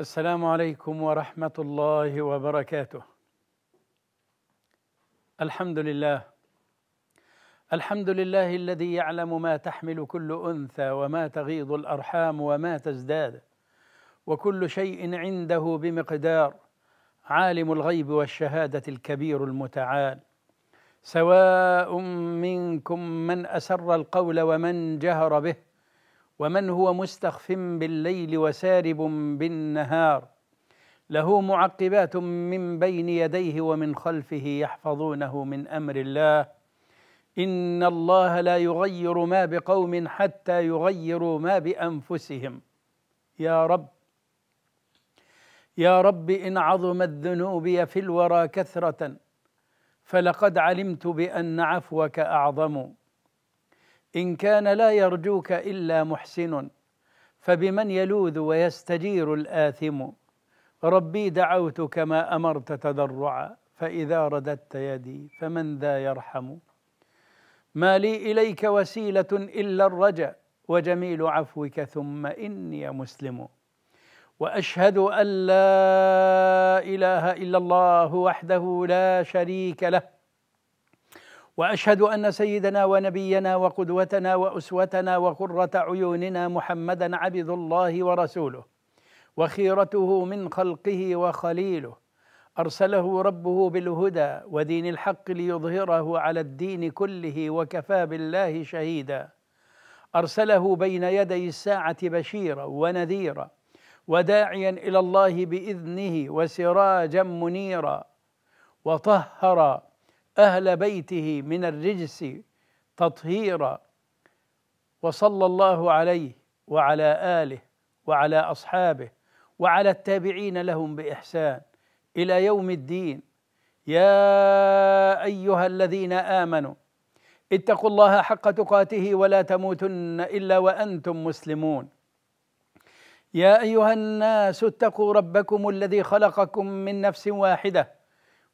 السلام عليكم ورحمة الله وبركاته. الحمد لله. الحمد لله الذي يعلم ما تحمل كل أنثى وما تغيض الأرحام وما تزداد وكل شيء عنده بمقدار عالم الغيب والشهادة الكبير المتعال سواء منكم من أسر القول ومن جهر به ومن هو مستخف بالليل وسارب بالنهار له معقبات من بين يديه ومن خلفه يحفظونه من امر الله ان الله لا يغير ما بقوم حتى يغيروا ما بانفسهم يا رب يا رب ان عظمت ذنوبي في الورى كثره فلقد علمت بان عفوك اعظم إن كان لا يرجوك إلا محسن فبمن يلوذ ويستجير الآثم ربي دعوت كما أمرت تضرعا فإذا رددت يدي فمن ذا يرحم ما لي إليك وسيلة إلا الرجا وجميل عفوك ثم إني مسلم واشهد ان لا اله الا الله وحده لا شريك له واشهد ان سيدنا ونبينا وقدوتنا واسوتنا وقره عيوننا محمدا عبد الله ورسوله وخيرته من خلقه وخليله ارسله ربه بالهدى ودين الحق ليظهره على الدين كله وكفى بالله شهيدا ارسله بين يدي الساعه بشيرا ونذيرا وداعيا الى الله باذنه وسراجا منيرا وطهرا أهل بيته من الرجس تطهيرا وصلى الله عليه وعلى آله وعلى أصحابه وعلى التابعين لهم بإحسان إلى يوم الدين يا أيها الذين آمنوا اتقوا الله حق تقاته ولا تموتن إلا وأنتم مسلمون يا أيها الناس اتقوا ربكم الذي خلقكم من نفس واحدة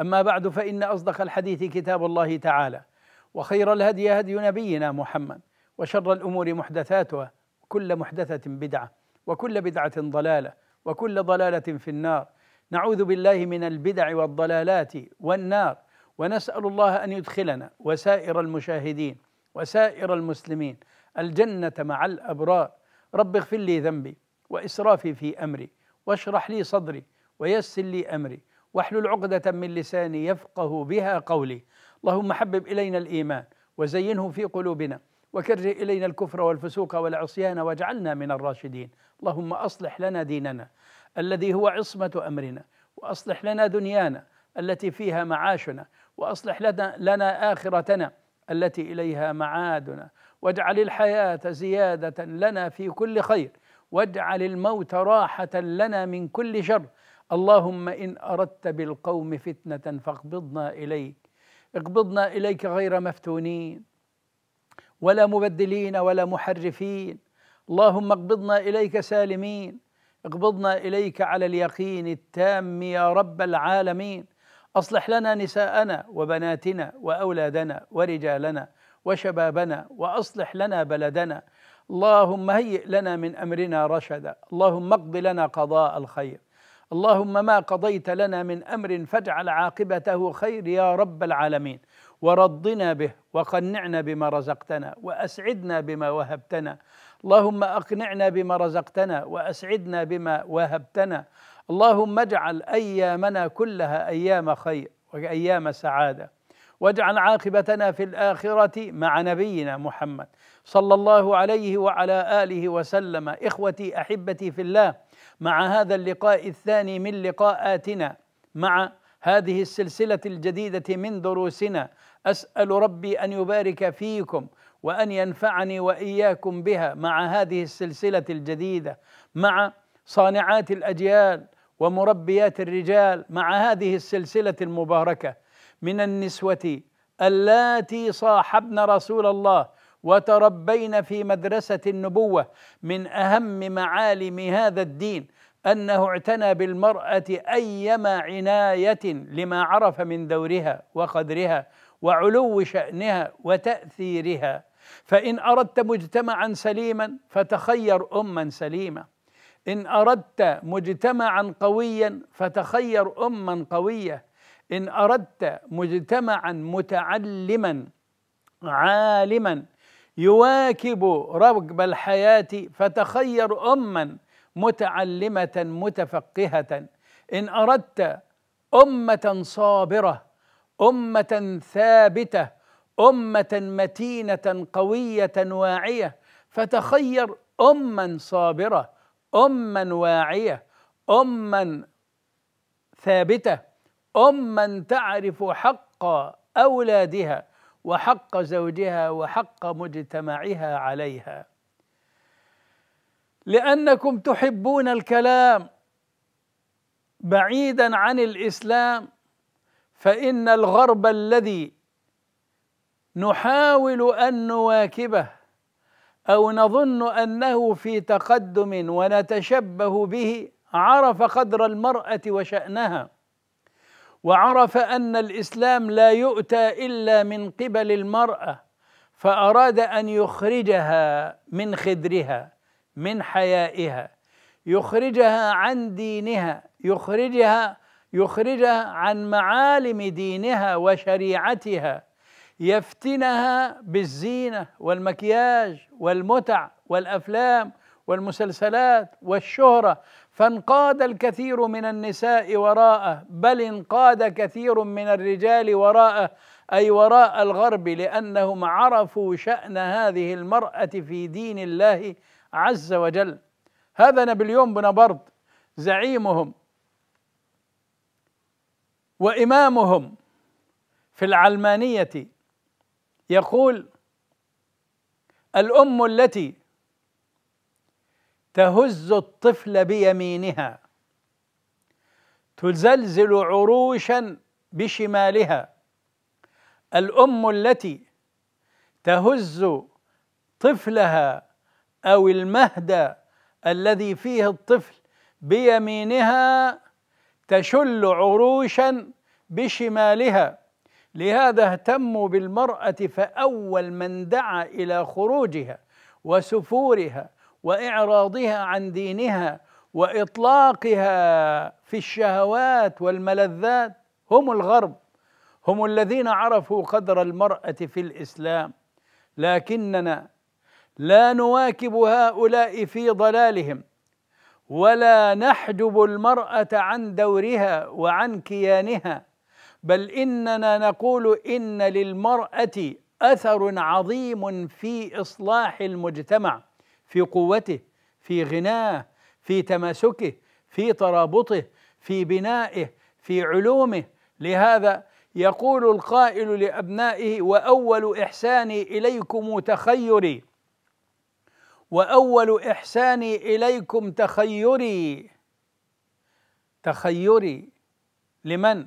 أما بعد فإن أصدق الحديث كتاب الله تعالى وخير الهدي هدي نبينا محمد وشر الأمور محدثاتها كل محدثة بدعة وكل بدعة ضلالة وكل ضلالة في النار نعوذ بالله من البدع والضلالات والنار ونسأل الله أن يدخلنا وسائر المشاهدين وسائر المسلمين الجنة مع الأبرار رب اغفر لي ذنبي وإسرافي في أمري واشرح لي صدري ويسر لي أمري واحلل عقدة من لساني يفقه بها قولي اللهم حبب إلينا الإيمان وزينه في قلوبنا وكره إلينا الكفر والفسوق والعصيان واجعلنا من الراشدين اللهم أصلح لنا ديننا الذي هو عصمة أمرنا وأصلح لنا دنيانا التي فيها معاشنا وأصلح لنا, لنا آخرتنا التي إليها معادنا واجعل الحياة زيادة لنا في كل خير واجعل الموت راحة لنا من كل شر اللهم إن أردت بالقوم فتنة فاقبضنا إليك اقبضنا إليك غير مفتونين ولا مبدلين ولا محرفين اللهم اقبضنا إليك سالمين اقبضنا إليك على اليقين التام يا رب العالمين أصلح لنا نساءنا وبناتنا وأولادنا ورجالنا وشبابنا وأصلح لنا بلدنا اللهم هيئ لنا من أمرنا رشدا اللهم اقض لنا قضاء الخير اللهم ما قضيت لنا من امر فاجعل عاقبته خير يا رب العالمين ورضنا به وقنعنا بما رزقتنا واسعدنا بما وهبتنا اللهم اقنعنا بما رزقتنا واسعدنا بما وهبتنا اللهم اجعل ايامنا كلها ايام خير وايام سعاده واجعل عاقبتنا في الاخره مع نبينا محمد صلى الله عليه وعلى اله وسلم اخوتي احبتي في الله مع هذا اللقاء الثاني من لقاءاتنا مع هذه السلسله الجديده من دروسنا اسال ربي ان يبارك فيكم وان ينفعني واياكم بها مع هذه السلسله الجديده مع صانعات الاجيال ومربيات الرجال مع هذه السلسله المباركه من النسوه اللاتي صاحبن رسول الله وتربينا في مدرسه النبوه من اهم معالم هذا الدين انه اعتنى بالمراه ايما عنايه لما عرف من دورها وقدرها وعلو شانها وتاثيرها فان اردت مجتمعا سليما فتخير اما سليمه ان اردت مجتمعا قويا فتخير اما قويه ان اردت مجتمعا متعلما عالما يواكب ركب الحياة فتخير أما متعلمة متفقهة إن أردت أمة صابرة أمة ثابتة أمة متينة قوية واعية فتخير أما صابرة أما واعية أما ثابتة أما تعرف حق أولادها وحق زوجها وحق مجتمعها عليها لانكم تحبون الكلام بعيدا عن الاسلام فان الغرب الذي نحاول ان نواكبه او نظن انه في تقدم ونتشبه به عرف قدر المراه وشانها وعرف ان الاسلام لا يؤتى الا من قبل المراه فاراد ان يخرجها من خدرها من حيائها يخرجها عن دينها يخرجها يخرجها عن معالم دينها وشريعتها يفتنها بالزينه والمكياج والمتع والافلام والمسلسلات والشهرة فانقاد الكثير من النساء وراءه بل انقاد كثير من الرجال وراءه أي وراء الغرب لأنهم عرفوا شأن هذه المرأة في دين الله عز وجل هذا نابليون بونابرت زعيمهم وإمامهم في العلمانية يقول الأم التي تهز الطفل بيمينها تزلزل عروشا بشمالها الام التي تهز طفلها او المهد الذي فيه الطفل بيمينها تشل عروشا بشمالها لهذا اهتموا بالمراه فاول من دعا الى خروجها وسفورها واعراضها عن دينها واطلاقها في الشهوات والملذات هم الغرب هم الذين عرفوا قدر المراه في الاسلام لكننا لا نواكب هؤلاء في ضلالهم ولا نحجب المراه عن دورها وعن كيانها بل اننا نقول ان للمراه اثر عظيم في اصلاح المجتمع في قوته في غناه في تماسكه في ترابطه في بنائه في علومه لهذا يقول القائل لابنائه واول احساني اليكم تخيري واول احساني اليكم تخيري تخيري لمن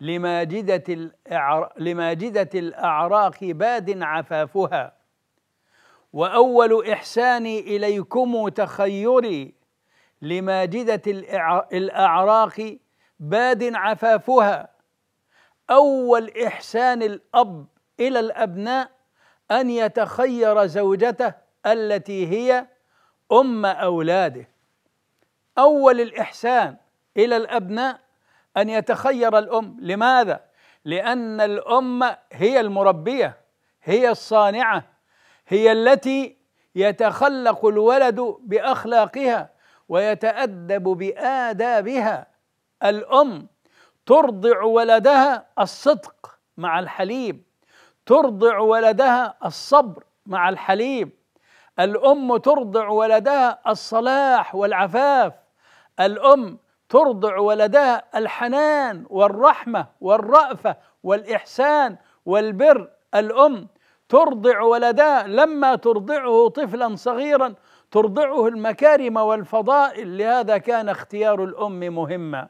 لماجده الأعراق لماجده الاعراق باد عفافها واول احساني اليكم تخيري لماجده الاعراق باد عفافها اول احسان الاب الى الابناء ان يتخير زوجته التي هي ام اولاده اول الاحسان الى الابناء ان يتخير الام لماذا لان الام هي المربيه هي الصانعه هي التي يتخلق الولد باخلاقها ويتادب بادابها الام ترضع ولدها الصدق مع الحليب ترضع ولدها الصبر مع الحليب الام ترضع ولدها الصلاح والعفاف الام ترضع ولدها الحنان والرحمه والرافه والاحسان والبر الام ترضع ولداه لما ترضعه طفلا صغيرا ترضعه المكارم والفضائل لهذا كان اختيار الام مهما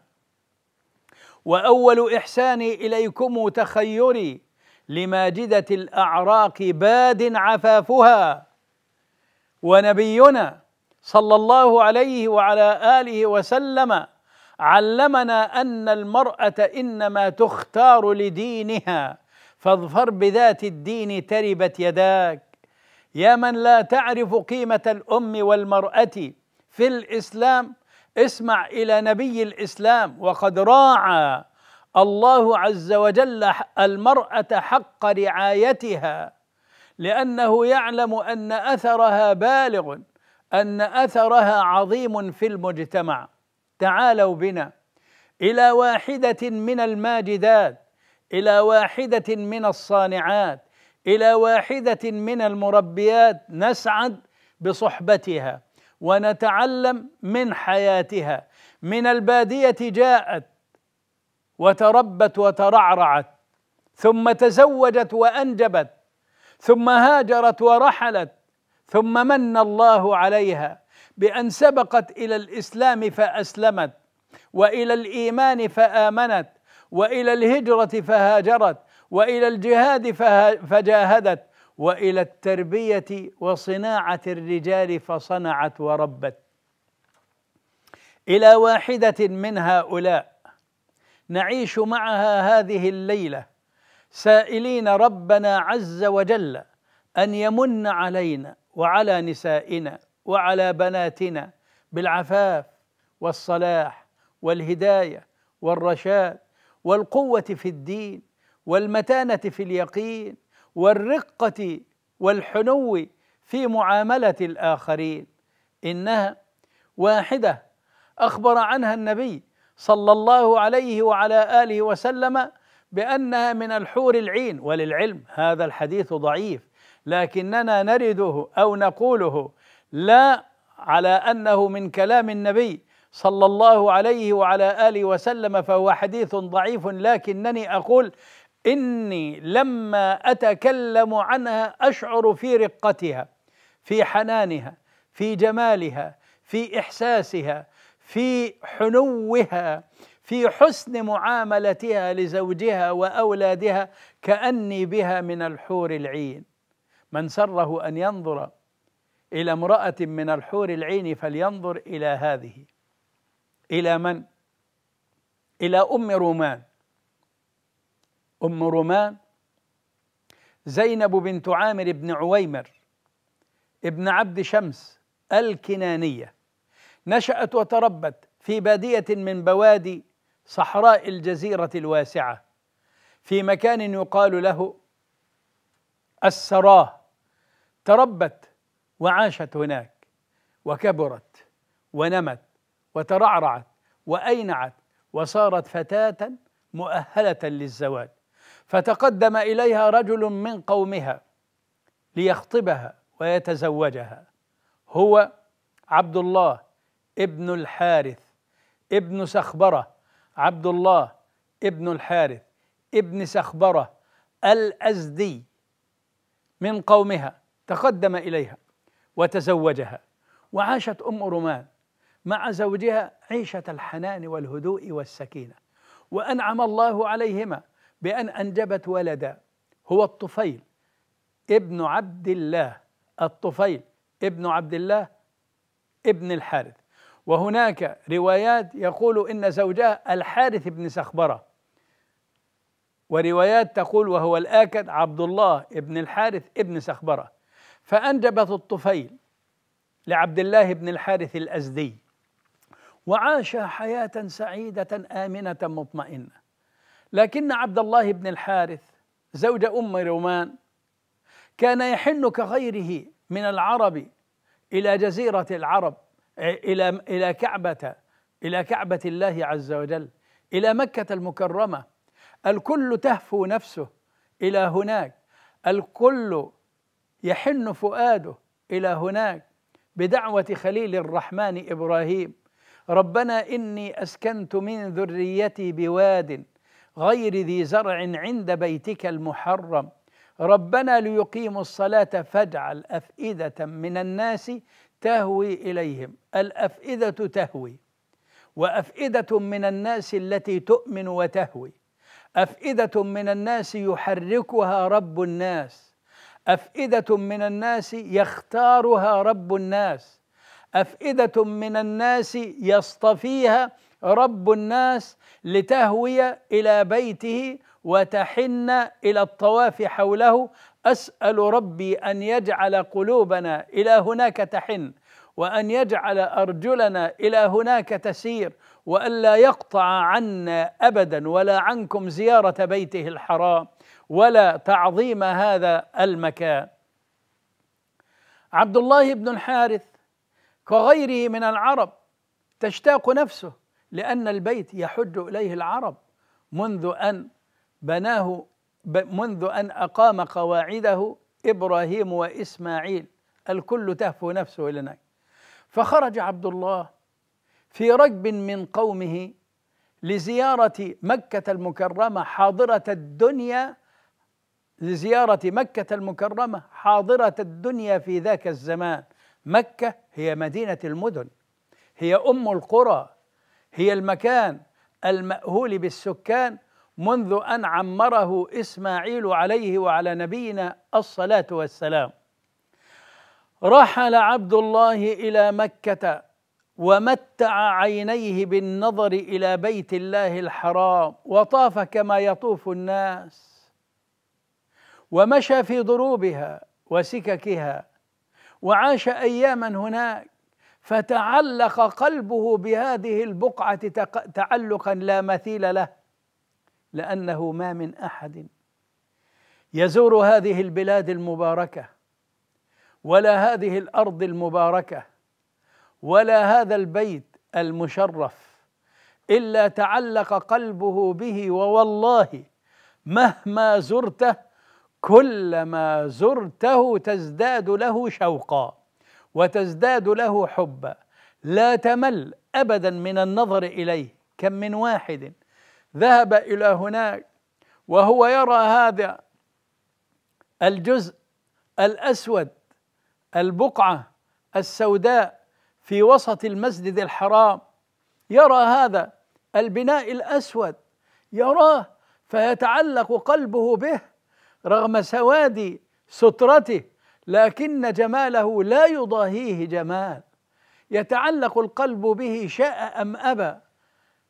واول احساني اليكم تخيري لماجده الاعراق باد عفافها ونبينا صلى الله عليه وعلى اله وسلم علمنا ان المراه انما تختار لدينها فاظفر بذات الدين تربت يداك يا من لا تعرف قيمة الأم والمرأة في الإسلام اسمع إلى نبي الإسلام وقد راعى الله عز وجل المرأة حق رعايتها لأنه يعلم أن أثرها بالغ أن أثرها عظيم في المجتمع تعالوا بنا إلى واحدة من الماجدات الى واحده من الصانعات الى واحده من المربيات نسعد بصحبتها ونتعلم من حياتها من الباديه جاءت وتربت وترعرعت ثم تزوجت وانجبت ثم هاجرت ورحلت ثم من الله عليها بان سبقت الى الاسلام فاسلمت والى الايمان فامنت والى الهجره فهاجرت والى الجهاد فجاهدت والى التربيه وصناعه الرجال فصنعت وربت الى واحده من هؤلاء نعيش معها هذه الليله سائلين ربنا عز وجل ان يمن علينا وعلى نسائنا وعلى بناتنا بالعفاف والصلاح والهدايه والرشاد والقوه في الدين والمتانه في اليقين والرقه والحنو في معامله الاخرين انها واحده اخبر عنها النبي صلى الله عليه وعلى اله وسلم بانها من الحور العين وللعلم هذا الحديث ضعيف لكننا نرده او نقوله لا على انه من كلام النبي صلى الله عليه وعلى اله وسلم فهو حديث ضعيف لكنني اقول اني لما اتكلم عنها اشعر في رقتها في حنانها في جمالها في احساسها في حنوها في حسن معاملتها لزوجها واولادها كاني بها من الحور العين من سره ان ينظر الى امراه من الحور العين فلينظر الى هذه إلى من؟ إلى أم رومان أم رومان زينب بنت عامر بن عويمر ابن عبد شمس الكنانية نشأت وتربت في بادية من بوادي صحراء الجزيرة الواسعة في مكان يقال له السراه تربت وعاشت هناك وكبرت ونمت وترعرعت وأينعت وصارت فتاة مؤهلة للزواج فتقدم إليها رجل من قومها ليخطبها ويتزوجها هو عبد الله ابن الحارث ابن سخبرة عبد الله ابن الحارث ابن سخبرة الأزدي من قومها تقدم إليها وتزوجها وعاشت أم رمان مع زوجها عيشة الحنان والهدوء والسكينة وأنعم الله عليهما بأن أنجبت ولدا هو الطفيل ابن عبد الله الطفيل ابن عبد الله ابن الحارث وهناك روايات يقول إن زوجها الحارث بن سخبرة وروايات تقول وهو الآكد عبد الله ابن الحارث ابن سخبرة فأنجبت الطفيل لعبد الله بن الحارث الأزدي وعاش حياه سعيده امنه مطمئنه لكن عبد الله بن الحارث زوج ام رومان كان يحن كغيره من العرب الى جزيره العرب الى الى كعبه الى كعبه الله عز وجل الى مكه المكرمه الكل تهفو نفسه الى هناك الكل يحن فؤاده الى هناك بدعوه خليل الرحمن ابراهيم ربنا إني أسكنت من ذريتي بواد غير ذي زرع عند بيتك المحرم ربنا ليقيموا الصلاة فاجعل أفئدة من الناس تهوي إليهم الأفئدة تهوي وأفئدة من الناس التي تؤمن وتهوي أفئدة من الناس يحركها رب الناس أفئدة من الناس يختارها رب الناس أفئدة من الناس يصطفيها رب الناس لتهوي إلى بيته وتحن إلى الطواف حوله أسأل ربي أن يجعل قلوبنا إلى هناك تحن وأن يجعل أرجلنا إلى هناك تسير وألا يقطع عنا أبدا ولا عنكم زيارة بيته الحرام ولا تعظيم هذا المكان عبد الله بن الحارث كغيره من العرب تشتاق نفسه لأن البيت يحج إليه العرب منذ أن بناه منذ أن أقام قواعده إبراهيم وإسماعيل الكل تهفو نفسه إلى هناك فخرج عبد الله في ركب من قومه لزيارة مكة المكرمة حاضرة الدنيا لزيارة مكة المكرمة حاضرة الدنيا في ذاك الزمان مكة هي مدينة المدن هي أم القرى هي المكان المأهول بالسكان منذ أن عمره إسماعيل عليه وعلى نبينا الصلاة والسلام رحل عبد الله إلى مكة ومتع عينيه بالنظر إلى بيت الله الحرام وطاف كما يطوف الناس ومشى في ضروبها وسككها وعاش اياما هناك فتعلق قلبه بهذه البقعه تعلقا لا مثيل له لانه ما من احد يزور هذه البلاد المباركه ولا هذه الارض المباركه ولا هذا البيت المشرف الا تعلق قلبه به ووالله مهما زرته كلما زرته تزداد له شوقا وتزداد له حبا لا تمل ابدا من النظر اليه كم من واحد ذهب الى هناك وهو يرى هذا الجزء الاسود البقعه السوداء في وسط المسجد الحرام يرى هذا البناء الاسود يراه فيتعلق قلبه به رغم سواد سترته لكن جماله لا يضاهيه جمال يتعلق القلب به شاء ام ابى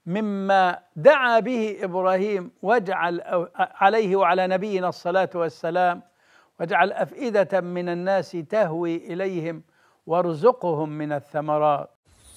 مما دعا به ابراهيم واجعل عليه وعلى نبينا الصلاه والسلام واجعل افئده من الناس تهوي اليهم وارزقهم من الثمرات